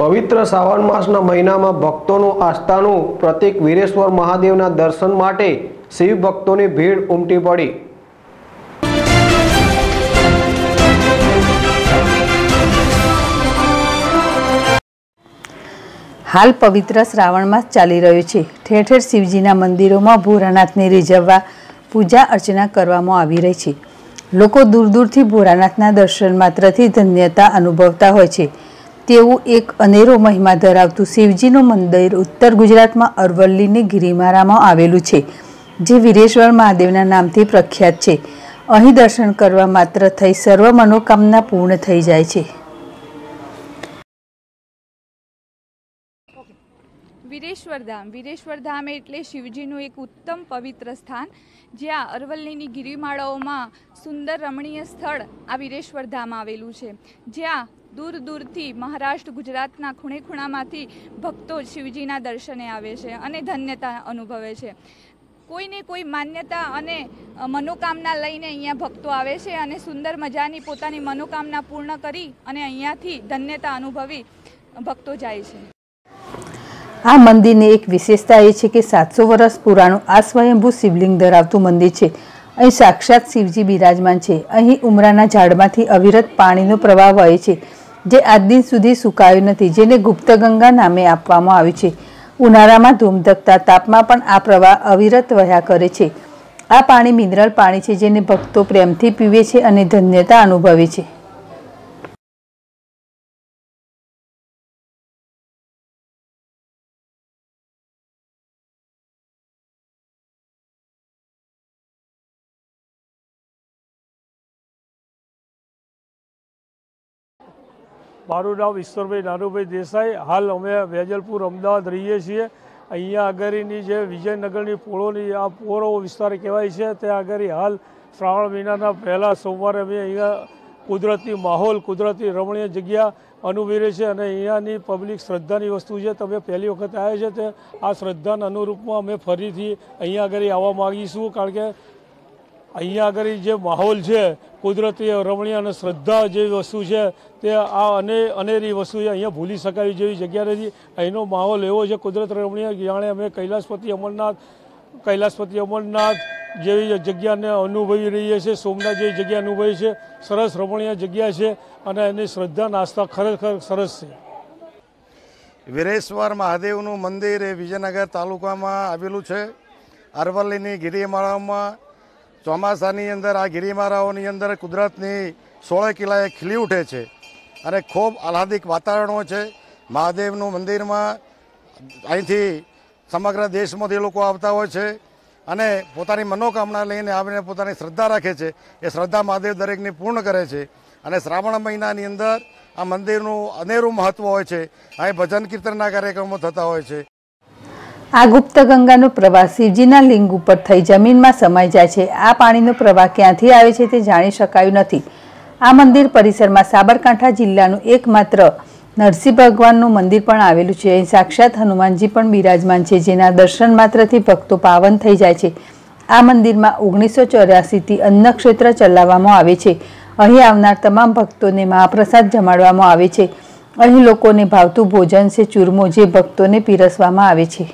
પવિત્ર શ્રાવણ માસના મહિનામાં ભક્તોનું આસ્થાનું પ્રતિક વીરેશ્વર મહાદેવના દર્શન માટે શિવ ભક્તોની ભીડ ઉમટી પડી હાલ પવિત્ર શ્રાવણ માસ ચાલી રહ્યું છે ઠેર ઠેર શિવજીના મંદિરોમાં ભોરાનાથને રીઝવવા પૂજા અર્ચના કરવામાં આવી રહી છે લોકો દૂર દૂરથી ભોરાનાથના દર્શન માત્રથી ધન્યતા અનુભવતા હોય છે તેવું એક અનેરો મહિમા ધરાવતું શિવજીનું મંદિર ઉત્તર ગુજરાતમાં અરવલ્લીની ગિરિમારામાં આવેલું છે જે વીરેશ્વર મહાદેવના નામથી પ્રખ્યાત છે અહીં દર્શન કરવા માત્ર થઈ સર્વ મનોકામના પૂર્ણ થઈ જાય છે વીરેશ્વર ધામ એટલે શિવજીનું એક ઉત્તમ પવિત્ર સ્થાન જ્યાં અરવલ્લીની ગિરિમાળાઓમાં સુંદર રમણીય સ્થળ આ વીરેશ્વર આવેલું છે જ્યાં દૂર દૂરથી મહારાષ્ટ્ર ગુજરાતના ખૂણે ખૂણામાંથી ભક્તો શિવજીના દર્શને આવે છે અને ધન્યતા અનુભવે છે કોઈને કોઈ માન્યતા અને મનોકામના લઈને અહીંયા ભક્તો આવે છે અને સુંદર મજાની પોતાની મનોકામના પૂર્ણ કરી અને અહીંયાથી ધન્યતા અનુભવી ભક્તો જાય છે આ મંદિરની એક વિશેષતા એ છે કે સાતસો વર્ષ પુરાણું આ સ્વયંભૂ શિવલિંગ ધરાવતું મંદિર છે અહીં સાક્ષાત શિવજી બિરાજમાન છે અહીં ઉમરાના ઝાડમાંથી અવિરત પાણીનો પ્રવાહ વહે છે જે આજ દિન સુધી સુકાયું નથી જેને ગુપ્તગંગા નામે આપવામાં આવ્યું છે ઉનાળામાં ધૂમધકતા તાપમાં પણ આ પ્રવાહ અવિરત વહ્યા કરે છે આ પાણી મિનરલ પાણી છે જેને ભક્તો પ્રેમથી પીવે છે અને ધન્યતા અનુભવે છે મારું નામ ઈશ્વરભાઈ નાનુભાઈ દેસાઈ હાલ અમે વેજલપુર અમદાવાદ રહીએ છીએ અહીંયા આગળની જે વિજયનગરની પોળોની આ પોરો વિસ્તાર કહેવાય છે ત્યાં આગળ હાલ શ્રાવણ મહિનાના પહેલાં સોમવારે અમે અહીંયા કુદરતી માહોલ કુદરતી રમણીય જગ્યા અનુભવી છે અને અહીંયાની પબ્લિક શ્રદ્ધાની વસ્તુ છે તમે પહેલી વખત આવ્યા છે તે આ શ્રદ્ધાના અનુરૂપમાં અમે ફરીથી અહીંયા આગળ આવવા માગીશું કારણ કે અહીંયા આગળ જે માહોલ છે કુદરતી રમણીય અને શ્રદ્ધા જેવી વસ્તુ છે તે આ અને અનેરી વસ્તુ છે અહીંયા ભૂલી શકાય જેવી જગ્યા નથી અહીંનો માહોલ એવો છે કુદરત રમણીય જાણે અમે કૈલાસપતિ અમરનાથ કૈલાસપતિ અમરનાથ જેવી જગ્યાને અનુભવી રહીએ છીએ સોમનાથ જેવી જગ્યા અનુભવી છે સરસ રમણીય જગ્યા છે અને એની શ્રદ્ધા નાસ્તા ખરેખર સરસ છે વીરેશ્વર મહાદેવનું મંદિર એ વિજયનગર તાલુકામાં આવેલું છે અરવલ્લીની ગિરિમાળામાં ચોમાસાની અંદર આ ગિરિમારાઓની અંદર કુદરતની સોળે કિલ્લાએ ખીલી ઉઠે છે અને ખૂબ આહલાદિક વાતાવરણો છે મહાદેવનું મંદિરમાં અહીંથી સમગ્ર દેશમાંથી લોકો આવતા હોય છે અને પોતાની મનોકામના લઈને આવીને પોતાની શ્રદ્ધા રાખે છે એ શ્રદ્ધા મહાદેવ દરેકને પૂર્ણ કરે છે અને શ્રાવણ મહિનાની અંદર આ મંદિરનું અનેરું મહત્ત્વ હોય છે અહીં ભજન કીર્તનના કાર્યક્રમો થતા હોય છે આ ગુપ્ત ગંગાનો પ્રવાહ શિવજીના લિંગ ઉપર થઈ જમીનમાં સમાઈ જાય છે આ પાણીનો પ્રવાહ ક્યાંથી આવે છે તે જાણી શકાયું નથી આ મંદિર પરિસરમાં સાબરકાંઠા જિલ્લાનું એકમાત્ર નરસિંહ ભગવાનનું મંદિર પણ આવેલું છે અહીં સાક્ષાત હનુમાનજી પણ બિરાજમાન છે જેના દર્શન માત્રથી ભક્તો પાવન થઈ જાય છે આ મંદિરમાં ઓગણીસો ચોર્યાસીથી અન્નક્ષેત્ર ચલાવવામાં આવે છે અહીં આવનાર તમામ ભક્તોને મહાપ્રસાદ જમાડવામાં આવે છે અહીં લોકોને ભાવતું ભોજન છે ચૂરમો જે ભક્તોને પીરસવામાં આવે છે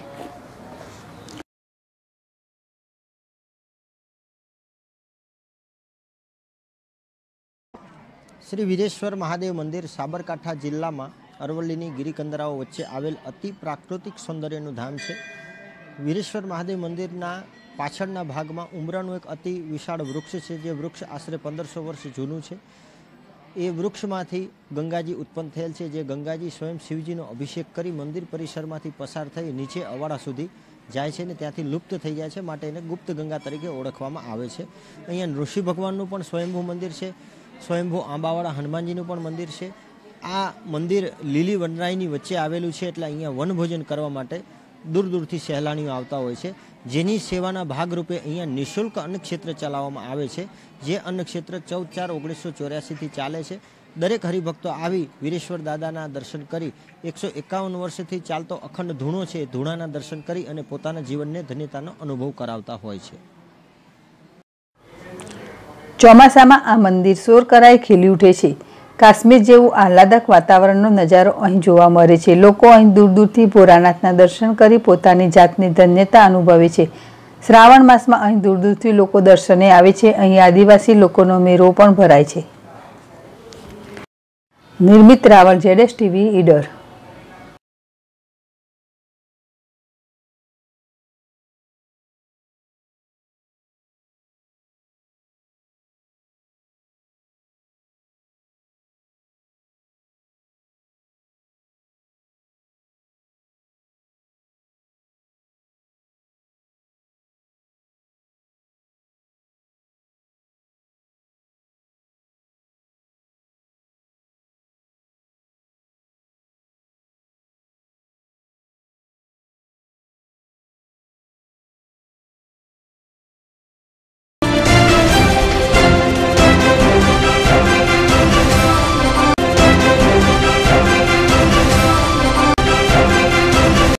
શ્રી વિરેશ્વર મહાદેવ મંદિર સાબરકાંઠા જિલ્લામાં અરવલ્લીની ગિરિકંદરાઓ વચ્ચે આવેલ અતિ પ્રાકૃતિક સૌંદર્યનું ધામ છે વિરેશ્વર મહાદેવ મંદિરના પાછળના ભાગમાં ઉમરાનું એક અતિ વિશાળ વૃક્ષ છે જે વૃક્ષ આશરે પંદરસો વર્ષ જૂનું છે એ વૃક્ષમાંથી ગંગાજી ઉત્પન્ન થયેલ છે જે ગંગાજી સ્વયં શિવજીનો અભિષેક કરી મંદિર પરિસરમાંથી પસાર થઈ નીચે અવાડા સુધી જાય છે અને ત્યાંથી લુપ્ત થઈ જાય છે માટે એને ગુપ્ત ગંગા તરીકે ઓળખવામાં આવે છે અહીંયા ઋષિ ભગવાનનું પણ સ્વયંભૂ મંદિર છે સ્વયંભૂ આંબાવાળા હનુમાનજીનું પણ મંદિર છે આ મંદિર લીલી વનરાઈની વચ્ચે આવેલું છે એટલે અહીંયા વનભોજન કરવા માટે દૂર દૂરથી સહેલાણીઓ આવતા હોય છે જેની સેવાના ભાગરૂપે અહીંયા નિઃશુલ્ક અન્નક્ષેત્ર ચલાવવામાં આવે છે જે અન્નક્ષેત્ર ચૌદ ચાર ઓગણીસો ચોર્યાસીથી ચાલે છે દરેક હરિભક્તો આવી વીરેશ્વર દાદાના દર્શન કરી એકસો એકાવન વર્ષથી ચાલતો અખંડ ધૂણો છે ધૂણાના દર્શન કરી અને પોતાના જીવનને ધન્યતાનો અનુભવ કરાવતા હોય છે ચોમાસામાં આ મંદિર સોર કરાય ખીલી ઉઠે છે કાશ્મીર જેવું આહલાદક વાતાવરણનો નજારો અહીં જોવા મળે છે લોકો અહીં દૂર દૂરથી ભોરાનાથના દર્શન કરી પોતાની જાતની ધન્યતા અનુભવે છે શ્રાવણ માસમાં અહીં દૂર દૂરથી લોકો દર્શને આવે છે અહીં આદિવાસી લોકોનો મેળો પણ ભરાય છે નિર્મિત રાવળ જેડેશ ટીવી ઈડર